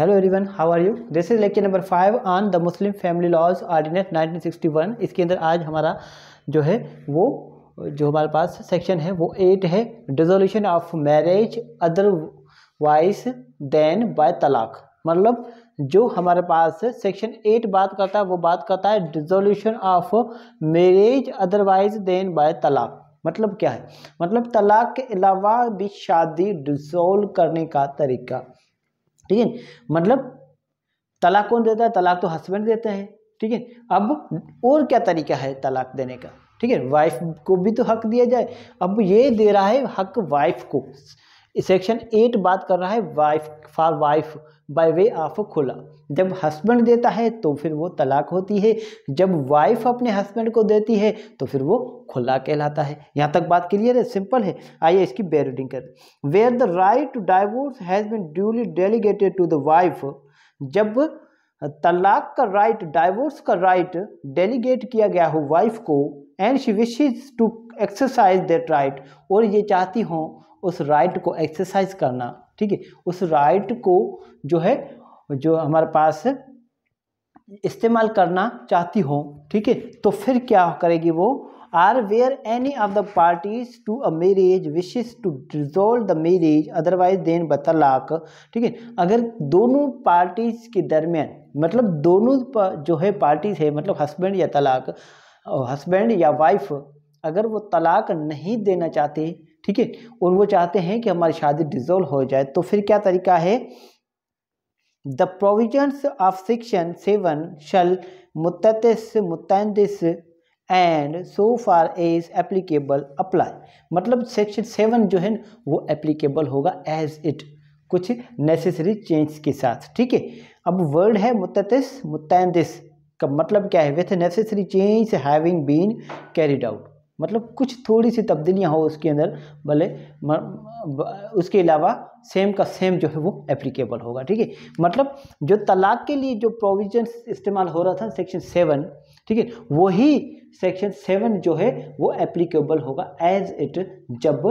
hello everyone how are you this is lecture number five on the Muslim family laws ordinance 1961 इसके अंदर आज हमारा जो है वो जो हमारे पास सेक्शन है वो एट है dissolution of marriage otherwise than by talaq मतलब जो हमारे पास सेक्शन एट बात करता है वो बात करता है dissolution of marriage otherwise than by talaq मतलब क्या है मतलब तलाक के अलावा भी शादी डिजोल्व करने का तरीका ठीक है मतलब तलाक कौन देता है तलाक तो हस्बैंड देते हैं ठीक है अब और क्या तरीका है तलाक देने का ठीक है वाइफ को भी तो हक दिया जाए अब ये दे रहा है हक वाइफ को सेक्शन एट बात कर रहा है wife for wife by way of khula जब हस्बैंड देता है तो फिर वो तलाक होती है जब वाइफ अपने हस्बैंड को देती है तो फिर वो खुला कहलाता है यहाँ तक बात क्लियर है सिंपल है आइए इसकी बेयर कर where the right to divorce has been duly delegated to the wife जब तलाक का राइट डाइवोर्स का राइट डेलीगेट किया गया हो वाइफ को and she wishes to exercise that right और ये चाहती हों उस राइट को एक्सरसाइज करना ठीक है उस राइट को जो है जो हमारे पास इस्तेमाल करना चाहती हो ठीक है तो फिर क्या करेगी वो or where any of the parties to a marriage wishes to dissolve the marriage otherwise than by talaq ठीक है अगर दोनों पार्टीज के दरमियान मतलब दोनों जो है पार्टीज है मतलब हस्बैंड या तलाक हस्बैंड या वाइफ अगर वो तलाक नहीं देना चाहते ठीक है और वो चाहते हैं कि हमारी शादी डिजोल्व हो जाए तो फिर क्या तरीका है the provisions of section seven shall mutatis mutandis and so far as applicable apply मतलब सेक्शन सेवन जो है वो एप्लीकेबल होगा एज इट कुछ नेसेसरी चेंज के साथ ठीक है अब वर्ड है मुतस मुतस का मतलब क्या है with necessary change having been carried out मतलब कुछ थोड़ी सी तब्दीलियाँ हो उसके अंदर भले उसके अलावा सेम का सेम जो है वो एप्लीकेबल होगा ठीक है मतलब जो तलाक के लिए जो प्रोविजन इस्तेमाल हो रहा था सेक्शन सेवन ठीक है वही सेक्शन सेवन जो है वो एप्लीकेबल होगा एज इट जब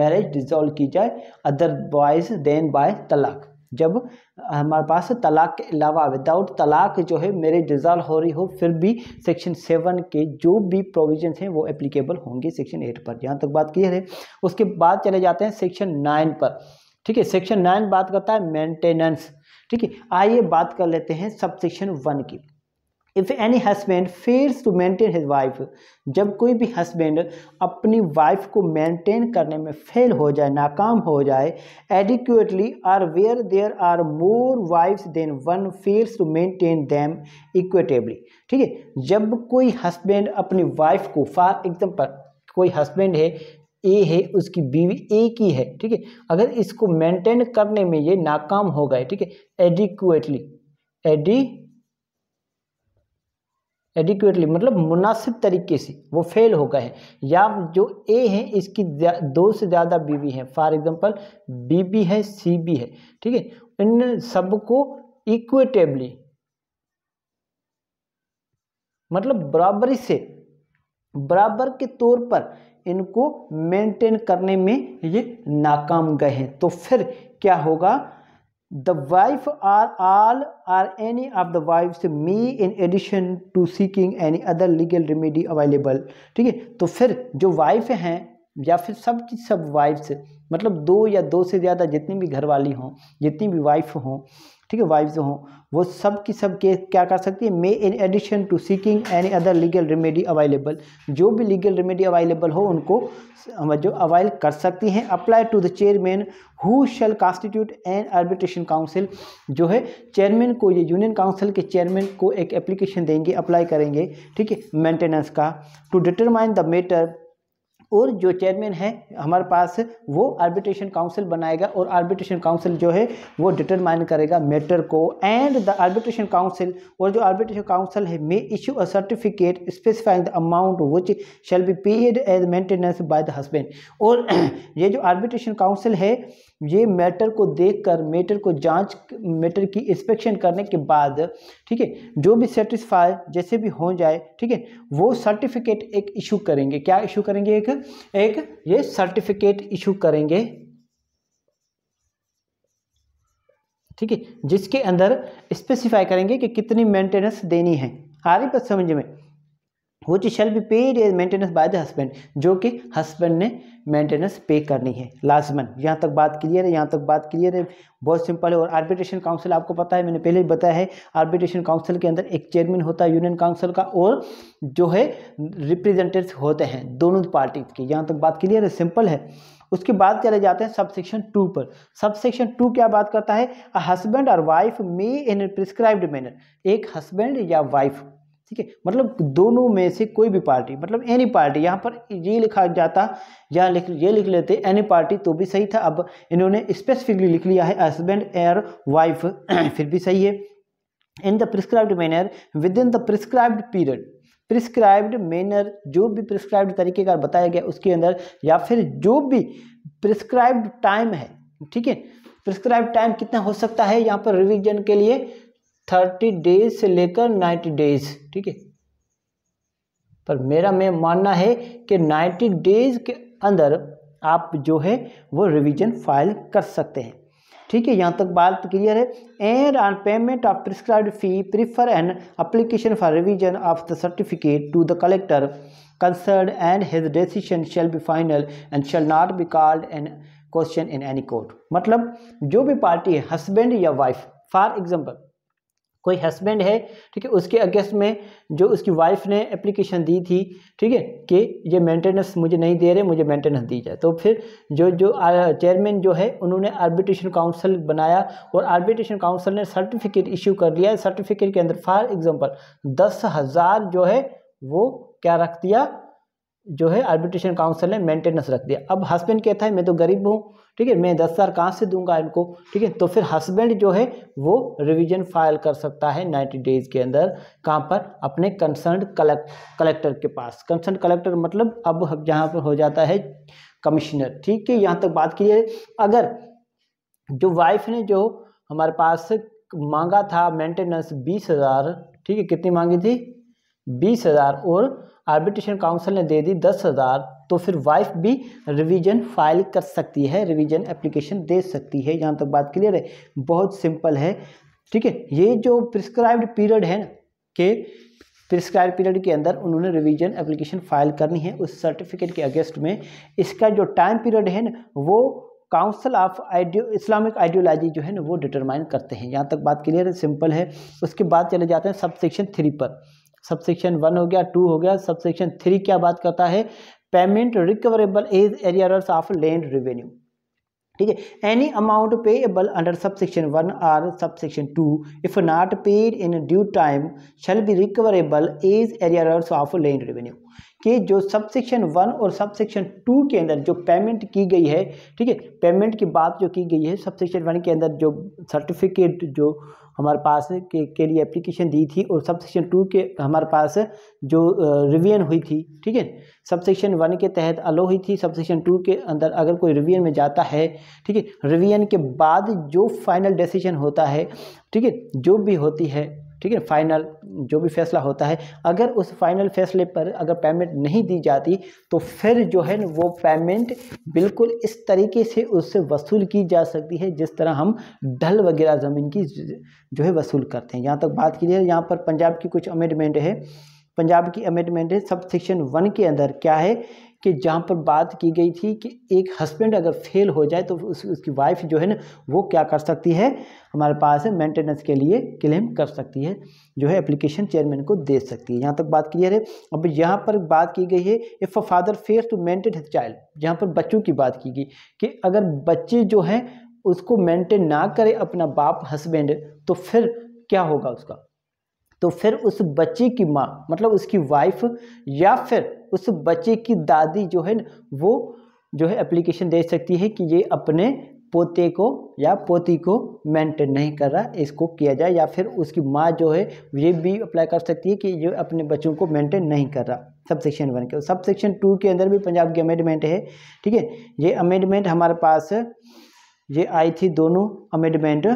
मैरिज डिजोल्व की जाए अदरवाइज देन बाय तलाक जब हमारे पास तलाक के अलावा विदाउट तलाक जो है मेरिज डिज़ॉल्व हो रही हो फिर भी सेक्शन सेवन के जो भी प्रोविजंस हैं वो एप्लीकेबल होंगे सेक्शन एट पर जहाँ तक बात की है उसके बाद चले जाते हैं सेक्शन नाइन पर ठीक है सेक्शन नाइन बात करता है मेंटेनेंस ठीक है आइए बात कर लेते हैं सब सेक्शन वन की if any husband fails to maintain his wife जब कोई भी हस्बैंड अपनी वाइफ को मेंटेन करने में फेल हो जाए नाकाम हो जाए adequately or where there are more wives than one fails to maintain them equitably ठीक है जब कोई हस्बैंड अपनी वाइफ को फॉर एग्जाम्पल कोई हस्बैंड है ए है उसकी बीवी ए की है ठीक है अगर इसको मेंटेन करने में ये नाकाम हो गए ठीक है एडिक्यूटली एडी एडिक्यूटली मतलब मुनासिब तरीके से वो फेल हो गए हैं या जो ए हैं इसकी दो से ज़्यादा बीवी हैं फॉर एग्जांपल बीबी है सी बी है ठीक है इन सबको इक्वेटेबली मतलब बराबरी से बराबर के तौर पर इनको मेंटेन करने में ये नाकाम गए हैं तो फिर क्या होगा the wife or all or any of the wives me in addition to seeking any other legal remedy available ठीक है तो फिर जो वाइफ हैं या फिर सब की सब वाइफ्स मतलब दो या दो से ज़्यादा जितनी भी घरवाली हों जितनी भी वाइफ हों ठीक है वाइफ्स हों वो सब की सब केस क्या कर सकती है may in addition to seeking any other legal remedy available जो भी लीगल रेमेडी अवेलेबल हो उनको जो अवेल कर सकती हैं apply to the chairman who shall constitute an arbitration council जो है चेयरमैन को ये यूनियन काउंसिल के चेयरमैन को एक एप्लीकेशन देंगे अप्लाई करेंगे ठीक है मेंटेनेंस का टू डिटरमाइन द मेटर और जो चेयरमैन है हमारे पास वो आर्बिट्रेशन काउंसिल बनाएगा और आर्बिट्रेशन काउंसिल जो है वो डिटरमाइन करेगा मैटर को एंड द आर्बिट्रेशन काउंसिल और जो आर्बिट्रेशन काउंसिल है may issue a certificate specifying the amount which shall be paid as maintenance by the husband और ये जो आर्बिट्रेशन काउंसिल है ये मैटर को देखकर मैटर को जांच मैटर की इंस्पेक्शन करने के बाद ठीक है जो भी सर्टिस्फाई जैसे भी हो जाए ठीक है वो सर्टिफिकेट एक इशू करेंगे क्या इशू करेंगे एक एक ये सर्टिफिकेट इशू करेंगे ठीक है जिसके अंदर स्पेसिफाई करेंगे कि कितनी मेंटेनेंस देनी है आ रही बस समझ में which shall be paid as maintenance by the husband जो कि हस्बैंड ने मेंटेनेंस पे करनी है लाजमन यहाँ तक बात क्लियर है यहाँ तक बात क्लियर है बहुत सिंपल है और आर्बिट्रेशन काउंसिल आपको पता है मैंने पहले भी बताया है आर्बिट्रेशन काउंसिल के अंदर एक चेयरमैन होता है यूनियन काउंसिल का और जो है रिप्रेजेंटेटिव होते हैं दोनों पार्टी के यहाँ तक बात क्लियर है सिंपल है उसके बाद चले जाते हैं सबसेक्शन टू पर सबसेक्शन टू क्या बात करता है हस्बैंड और wife may in prescribed manner एक हस्बैंड या वाइफ ठीक है मतलब दोनों में से कोई भी पार्टी मतलब एनी पार्टी यहाँ पर ये लिखा जाता या लिख ये लिख लेते एनी पार्टी तो भी सही था अब इन्होंने स्पेसिफिकली लिख लिया है हस्बैंड एयर वाइफ फिर भी सही है in the prescribed manner within the prescribed period prescribed manner जो भी प्रिस्क्राइब्ड तरीके का बताया गया उसके अंदर या फिर जो भी प्रिस्क्राइब्ड टाइम है ठीक है प्रिस्क्राइब टाइम कितना हो सकता है यहाँ पर रिवीजन के लिए थर्टी डेज से लेकर नाइन्टी डेज ठीक है पर मेरा मैं मानना है कि नाइन्टी डेज के अंदर आप जो है वो रिवीजन फाइल कर सकते हैं ठीक है यहाँ तक बात क्लियर है and on payment of prescribed fee prefer an application for revision of the certificate to the collector concerned and his decision shall be final and shall not be called an question in any court मतलब जो भी party है husband या wife for example कोई husband है ठीक है उसके अगेंस्ट में जो उसकी वाइफ ने एप्लीकेशन दी थी ठीक है कि ये मेंटेनेंस मुझे नहीं दे रहे मुझे मेंटेनेंस दी जाए तो फिर जो जो चेयरमैन जो है उन्होंने आर्बिट्रेशन काउंसिल बनाया और आर्बिट्रेशन काउंसिल ने सर्टिफिकेट इशू कर लिया सर्टिफिकेट के अंदर फॉर एग्जाम्पल दस हज़ार जो है वो क्या रख दिया जो है आर्बिट्रेशन काउंसिल ने मेंटेनेंस रख दिया अब हस्बैंड कहता है मैं तो गरीब हूँ ठीक है मैं दस हज़ार कहाँ से दूंगा इनको ठीक है तो फिर हस्बैंड जो है वो रिवीजन फाइल कर सकता है नाइन्टी डेज के अंदर कहाँ पर अपने कंसर्न कलेक्ट कलेक्टर के पास कंसर्न कलेक्टर मतलब अब जहाँ पर हो जाता है कमिश्नर ठीक है यहाँ तक बात की अगर जो वाइफ ने जो हमारे पास मांगा था मेंटेनेंस बीस हज़ार ठीक है कितनी मांगी थी बीस हज़ार और आर्बिट्रेशन काउंसिल ने दे दी दस हज़ार तो फिर वाइफ भी रिवीजन फाइल कर सकती है रिवीजन एप्लीकेशन दे सकती है यहाँ तक बात क्लियर है बहुत सिंपल है ठीक है ये जो प्रिस्क्राइब्ड पीरियड है ना के प्रिस्क्राइब पीरियड के अंदर उन्होंने रिवीजन एप्लीकेशन फाइल करनी है उस सर्टिफिकेट के अगेंस्ट में इसका जो टाइम पीरियड है ना वो council of ideo Islamic ideology जो है ना वो डिटरमाइन करते हैं यहाँ तक बात क्लियर है सिंपल है उसके बाद चले जाते हैं सब सेक्शन थ्री पर सबसेक्शन वन हो गया टू हो गया सबसेक्शन थ्री क्या बात करता है payment recoverable as arrears of land revenue ठीक है any amount payable under sub section one or sub section two if not paid in due time shall be recoverable as arrear of land revenue कि जो सब section one और सब section to के अंदर जो पेमेंट की गई है ठीक है पेमेंट की बात जो की गई है सब सेक्शन वन के अंदर जो सर्टिफिकेट जो हमारे पास के, के लिए एप्लीकेशन दी थी और सब सेक्शन टू के हमारे पास जो रिवीजन हुई थी ठीक है सब सेक्शन वन के तहत अलो हुई थी सब सेक्शन टू के अंदर अगर कोई रिवीजन में जाता है ठीक है रिवीजन के बाद जो फाइनल डिसीजन होता है ठीक है जो भी होती है ठीक है फाइनल जो भी फैसला होता है अगर उस फाइनल फैसले पर अगर पेमेंट नहीं दी जाती तो फिर जो है ना वो पेमेंट बिल्कुल इस तरीके से उससे वसूल की जा सकती है जिस तरह हम ढल वगैरह ज़मीन की जो है वसूल करते हैं यहाँ तक बात जाए यहाँ पर पंजाब की कुछ अमेंडमेंट है पंजाब की अमेंडमेंट है सब सेक्शन वन के अंदर क्या है कि जहाँ पर बात की गई थी कि एक हस्बैंड अगर फेल हो जाए तो उस, उसकी वाइफ जो है ना वो क्या कर सकती है हमारे पास है मेंटेनेंस के लिए क्लेम कर सकती है जो है एप्लीकेशन चेयरमैन को दे सकती है यहाँ तक बात क्लियर है अब यहाँ पर बात की गई है if a father fails to maintain his child जहाँ पर बच्चों की बात की गई कि अगर बच्चे जो हैं उसको मेंटेन ना करे अपना बाप हस्बैंड तो फिर क्या होगा उसका तो फिर उस बच्चे की माँ मतलब उसकी वाइफ या फिर उस बच्चे की दादी जो है वो जो है एप्लीकेशन दे सकती है कि ये अपने पोते को या पोती को मेंटेन नहीं कर रहा इसको किया जाए या फिर उसकी माँ जो है ये भी अप्लाई कर सकती है कि ये अपने बच्चों को मेंटेन नहीं कर रहा सब सेक्शन वन के सब सेक्शन टू के अंदर भी पंजाब की अमेंडमेंट है ठीक है ये अमेंडमेंट हमारे पास ये आई थी दोनों अमेंडमेंट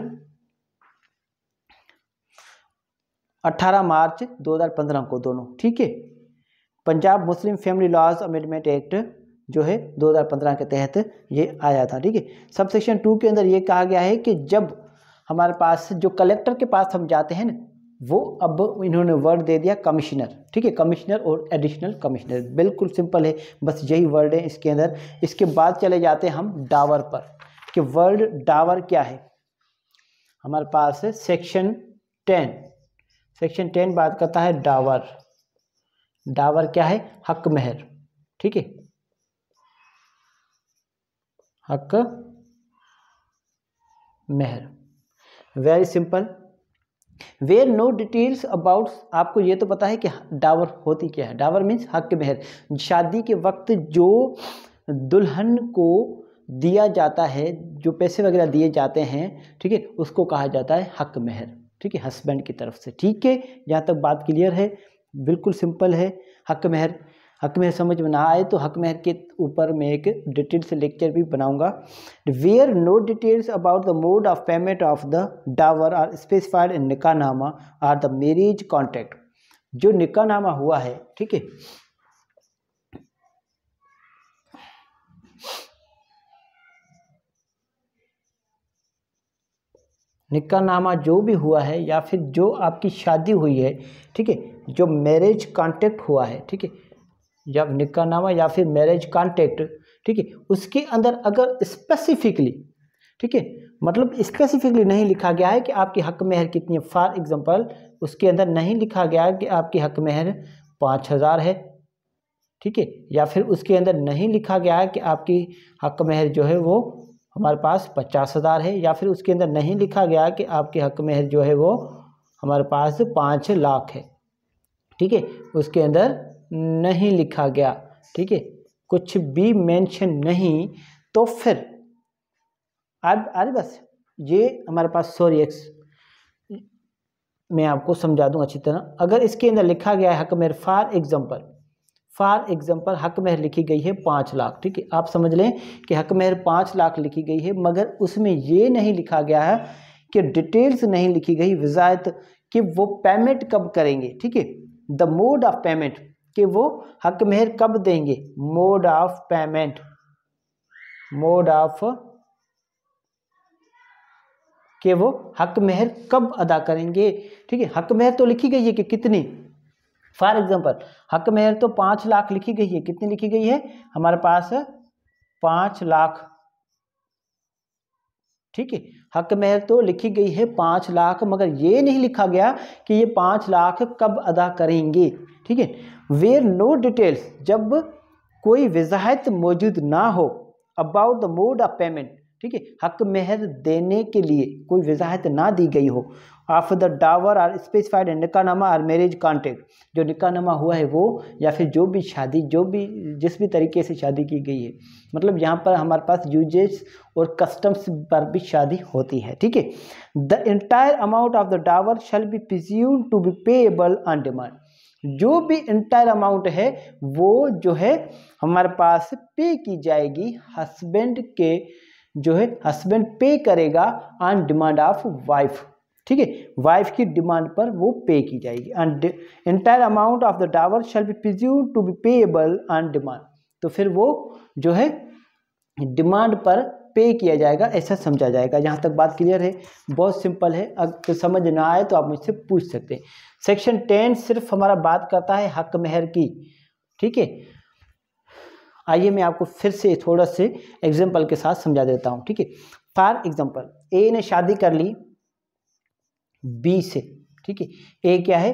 18 मार्च 2015 को दोनों ठीक है Punjab Muslim family laws amendment act जो है 2015 के तहत ये आया था ठीक है सब सेक्शन टू के अंदर ये कहा गया है कि जब हमारे पास जो कलेक्टर के पास हम जाते हैं ना वो अब इन्होंने वर्ड दे दिया कमिश्नर ठीक है कमिश्नर और एडिशनल कमिश्नर बिल्कुल सिंपल है बस यही वर्ड है इसके अंदर इसके बाद चले जाते हैं हम डावर पर कि वर्ड डावर क्या है हमारे पास है सेक्शन टेन सेक्शन टेन बात करता है डावर डावर क्या है हक मेहर ठीक है हक मेहर very simple where no details about आपको ये तो पता है कि डावर होती क्या है डावर मीन्स हक मेहर शादी के वक्त जो दुल्हन को दिया जाता है जो पैसे वगैरह दिए जाते हैं ठीक है उसको कहा जाता है हक मेहर ठीक है हस्बैंड की तरफ से ठीक है जहाँ तक बात क्लियर है बिल्कुल सिंपल है हक मेहर हक मेहर समझ में ना आए तो हक मेहर के ऊपर मैं एक डिटेल से लेक्चर भी बनाऊंगा where no details about the mode of payment of the dower are specified in नामा आर द मेरेज कॉन्ट्रैक्ट जो नामा हुआ है ठीक है निक्का नामा जो भी हुआ है या फिर जो आपकी शादी हुई है ठीक है जो मैरिज कांटेक्ट हुआ है ठीक है या निका नामा या फिर मैरिज कांटेक्ट ठीक है उसके अंदर अगर स्पेसिफिकली ठीक है मतलब स्पेसिफिकली नहीं लिखा गया है कि आपकी हक मेहर कितनी है फॉर एग्जांपल उसके अंदर नहीं लिखा गया है कि आपकी हक मेहर पाँच हज़ार है ठीक है या फिर उसके अंदर नहीं लिखा गया है कि आपकी हक मेहर जो है वो हमारे पास पचास हज़ार है या फिर उसके अंदर नहीं लिखा गया कि आपके हक में जो है वो हमारे पास पाँच लाख है ठीक है उसके अंदर नहीं लिखा गया ठीक है कुछ भी मेंशन नहीं तो फिर अब अरे बस ये हमारे पास सॉरी एक्स मैं आपको समझा दूँ अच्छी तरह अगर इसके अंदर लिखा गया है हक मेर फॉर एग्जाम्पल फॉर एग्जाम्पल हक महर लिखी गई है पाँच लाख ठीक है आप समझ लें कि हक महर पाँच लाख लिखी गई है मगर उसमें ये नहीं लिखा गया है कि डिटेल्स नहीं लिखी गई वजायत कि वो पेमेंट कब करेंगे ठीक है द मोड ऑफ पेमेंट कि वो हक महर कब देंगे mode of payment mode of कि वो हक महर कब अदा करेंगे ठीक है हक महर तो लिखी गई है कि कितनी फॉर एग्जाम्पल हक मेहर तो पाँच लाख लिखी गई है कितनी लिखी गई है हमारे पास पाँच लाख ठीक है हक मेहर तो लिखी गई है पाँच लाख मगर ये नहीं लिखा गया कि ये पाँच लाख कब अदा करेंगे ठीक है वेयर नो डिटेल्स जब कोई वजाहत मौजूद ना हो about the mode of payment ठीक है हक महज देने के लिए कोई वजाहत ना दी गई हो of the dower are specified निका नामा आर मैरिज कॉन्टेक्ट जो निका नामा हुआ है वो या फिर जो भी शादी जो भी जिस भी तरीके से शादी की गई है मतलब यहाँ पर हमारे पास यूजेस और कस्टम्स पर भी शादी होती है ठीक है the entire amount of the dower shall be presumed to be payable on demand जो भी इंटायर अमाउंट है वो जो है हमारे पास पे की जाएगी हस्बेंड के जो है हस्बैंड पे करेगा ऑन डिमांड ऑफ वाइफ ठीक है वाइफ की डिमांड पर वो पे की जाएगी and entire amount of the dower shall be presumed to be payable on demand तो फिर वो जो है डिमांड पर पे किया जाएगा ऐसा समझा जाएगा यहाँ तक बात क्लियर है बहुत सिंपल है अगर तो समझ ना आए तो आप मुझसे पूछ सकते हैं सेक्शन टेन सिर्फ हमारा बात करता है हक मेहर की ठीक है आइए मैं आपको फिर से थोड़ा से एग्जाम्पल के साथ समझा देता हूँ ठीक है फॉर एग्जाम्पल ए ने शादी कर ली बी से ठीक है ए क्या है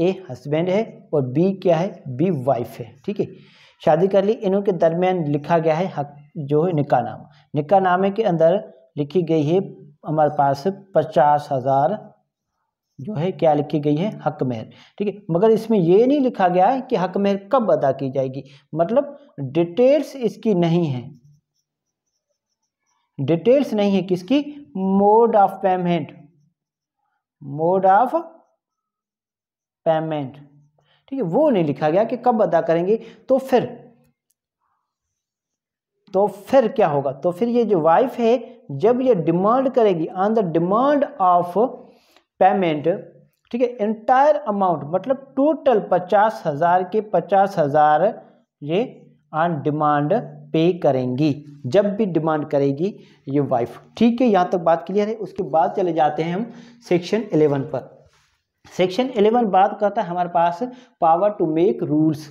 ए हस्बैंड है और बी क्या है बी वाइफ है ठीक है शादी कर ली इन्हों के दरमियान लिखा गया है हक जो है निका नामा निका नामे के अंदर लिखी गई है हमारे पास पचास हज़ार जो है क्या लिखी गई है हक मेहर ठीक है मगर इसमें यह नहीं लिखा गया है कि हक मेहर कब अदा की जाएगी मतलब डिटेल्स इसकी नहीं है डिटेल्स नहीं है किसकी mode of payment mode of payment ठीक है वो नहीं लिखा गया कि कब अदा करेंगे तो फिर तो फिर क्या होगा तो फिर ये जो वाइफ है जब ये डिमांड करेगी on the demand of payment ठीक है एंटायर अमाउंट मतलब टोटल पचास हज़ार के पचास हज़ार ये ऑन डिमांड पे करेंगी जब भी डिमांड करेगी ये वाइफ ठीक है यहाँ तक बात क्लियर है उसके बाद चले जाते हैं हम सेक्शन इलेवन पर सेक्शन एलेवन बात करता है हमारे पास power to make rules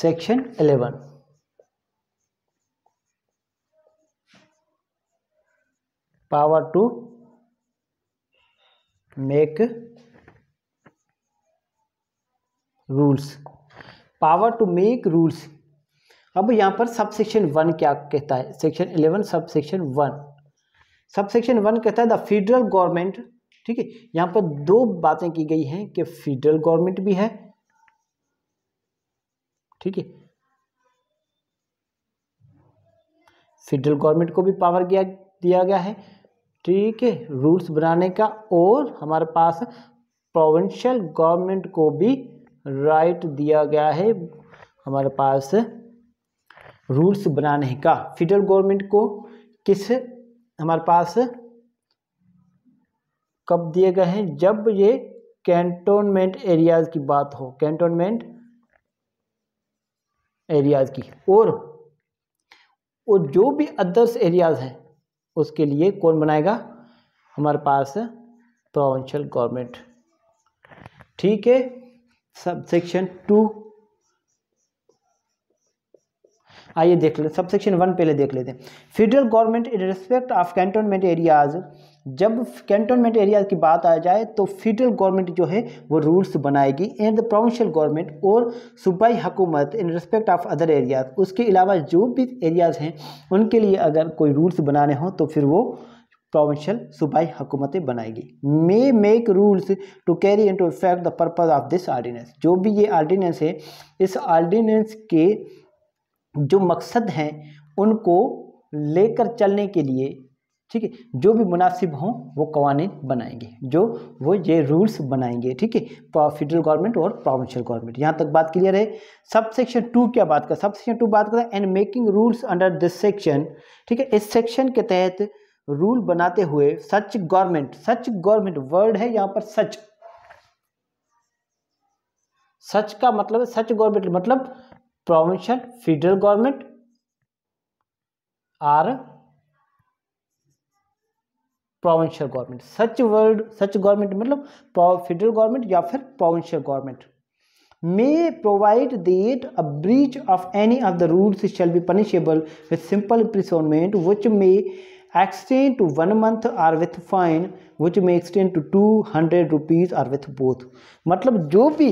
section eleven power to make rules power to make rules अब यहां पर सब सेक्शन वन क्या कहता है section eleven sub section one sub section one कहता है द फेडरल गवर्नमेंट ठीक है यहां पर दो बातें की गई हैं कि फेडरल गवर्नमेंट भी है ठीक है फेडरल गवर्नमेंट को भी पावर दिया दिया गया है ठीक है रूल्स बनाने का और हमारे पास प्रोविंशियल गवर्नमेंट को भी राइट दिया गया है हमारे पास रूल्स बनाने का फेडरल गवर्नमेंट को किस हमारे पास कब दिए गए हैं जब ये कैंटोनमेंट एरियाज की बात हो कैंटोनमेंट एरियाज़ की और और जो भी अदर्स एरियाज़ हैं उसके लिए कौन बनाएगा हमारे पास प्रोवेंशल गवर्नमेंट ठीक है सब सेक्शन टू आइए देख ले सब सेक्शन वन पहले देख लेते हैं federal government in respect of cantonment areas जब कैंटोनमेंट एरिया की बात आ जाए तो फेडरल गवर्नमेंट जो है वो रूल्स बनाएगी एंड द प्रोविंशियल गवर्नमेंट और सूबाई हुकूमत in respect of other areas उसके अलावा जो भी एरियाज हैं उनके लिए अगर कोई रूल्स बनाने हों तो फिर वो प्रोविंशियल सूबाई हुकूमतें बनाएगी may make rules to carry into effect the purpose of this ordinance जो भी ये आर्डीनेंस है इस आर्डीनेंस के जो मकसद हैं उनको लेकर चलने के लिए ठीक है जो भी मुनासिब हों वो कवानी बनाएंगे जो वो ये रूल्स बनाएंगे ठीक है फेडरल गवर्नमेंट और प्रोविंशियल गवर्नमेंट यहाँ तक बात क्लियर है सब सेक्शन टू क्या बात कर सब सेक्शन टू बात करता and making rules under this section ठीक है इस सेक्शन के तहत रूल बनाते हुए such government such government word है यहाँ पर सच सच का मतलब सच गवर्नमेंट मतलब provincial federal government or provincial government such world such government मतलब फेडरल गवर्नमेंट या फिर provincial government may provide that a breach of any of the rules shall be punishable with simple imprisonment which may extend to one month or with fine which may extend to two hundred rupees or with both मतलब जो भी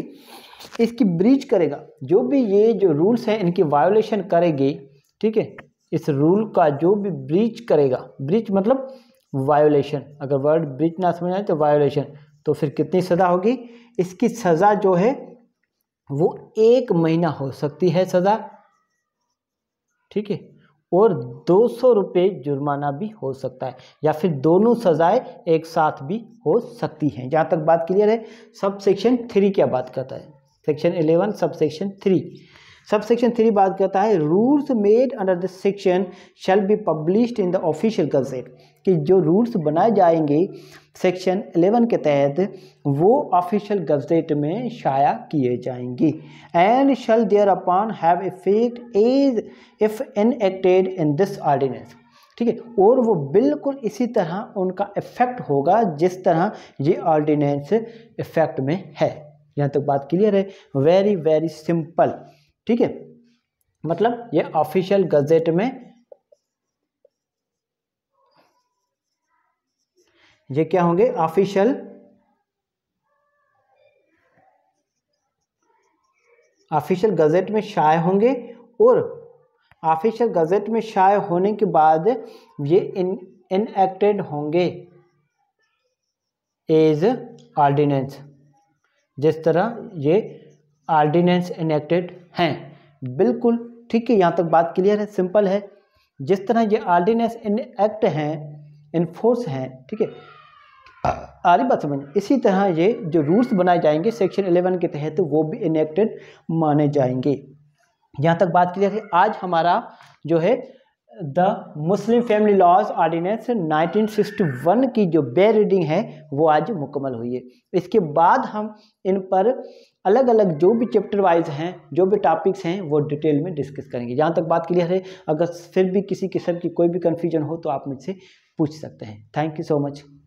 इसकी breach करेगा जो भी ये जो rules हैं इनकी वायोलेशन करेगी ठीक है इस रूल का जो भी ब्रीच करेगा ब्रीच मतलब वायोलेशन अगर वर्ड ब्रिज ना समझ आए तो वायोलेशन तो फिर कितनी सज़ा होगी इसकी सज़ा जो है वो एक महीना हो सकती है सज़ा ठीक है और दो सौ रुपये जुर्माना भी हो सकता है या फिर दोनों सज़ाएं एक साथ भी हो सकती हैं जहाँ तक बात क्लियर है सब सेक्शन थ्री क्या बात करता है section eleven sub section three sub section three बात करता है rules made under the section shall be published in the official gazette कि जो रूल्स बनाए जाएंगे सेक्शन 11 के तहत वो ऑफिशियल गजेट में शाया किए जाएंगी and shall thereupon have effect as if enacted in this ordinance ठीक है और वो बिल्कुल इसी तरह उनका इफ़ेक्ट होगा जिस तरह ये ऑर्डिनेंस इफ़ेक्ट में है यहाँ तक तो बात क्लियर है वेरी वेरी सिंपल ठीक है मतलब ये ऑफिशियल गजेट में ये क्या होंगे ऑफिशियल ऑफिशियल गजट में शाये होंगे और ऑफिशियल गज़ेट में शाये होने के बाद ये इन इनएक्टेड होंगे एज ऑर्डिनेंस जिस तरह ये ऑर्डिनेंस इनेक्टेड हैं बिल्कुल ठीक है यहाँ तक बात क्लियर है सिंपल है जिस तरह ये ऑर्डिनेंस इन एक्ट हैं इन्फोर्स हैं ठीक है आ रही बात समझ इसी तरह ये जो रूल्स बनाए जाएंगे सेक्शन 11 के तहत तो वो भी इनेक्टेड माने जाएंगे यहाँ तक बात क्लियर है आज हमारा जो है the Muslim family laws ordinance 1961 की जो बे रीडिंग है वो आज मुकम्मल हुई है इसके बाद हम इन पर अलग अलग जो भी चैप्टर वाइज हैं जो भी टॉपिक्स हैं वो डिटेल में डिस्कस करेंगे जहाँ तक बात क्लियर है अगर फिर भी किसी किस्म की कोई भी कन्फ्यूजन हो तो आप मुझसे पूछ सकते हैं थैंक यू सो मच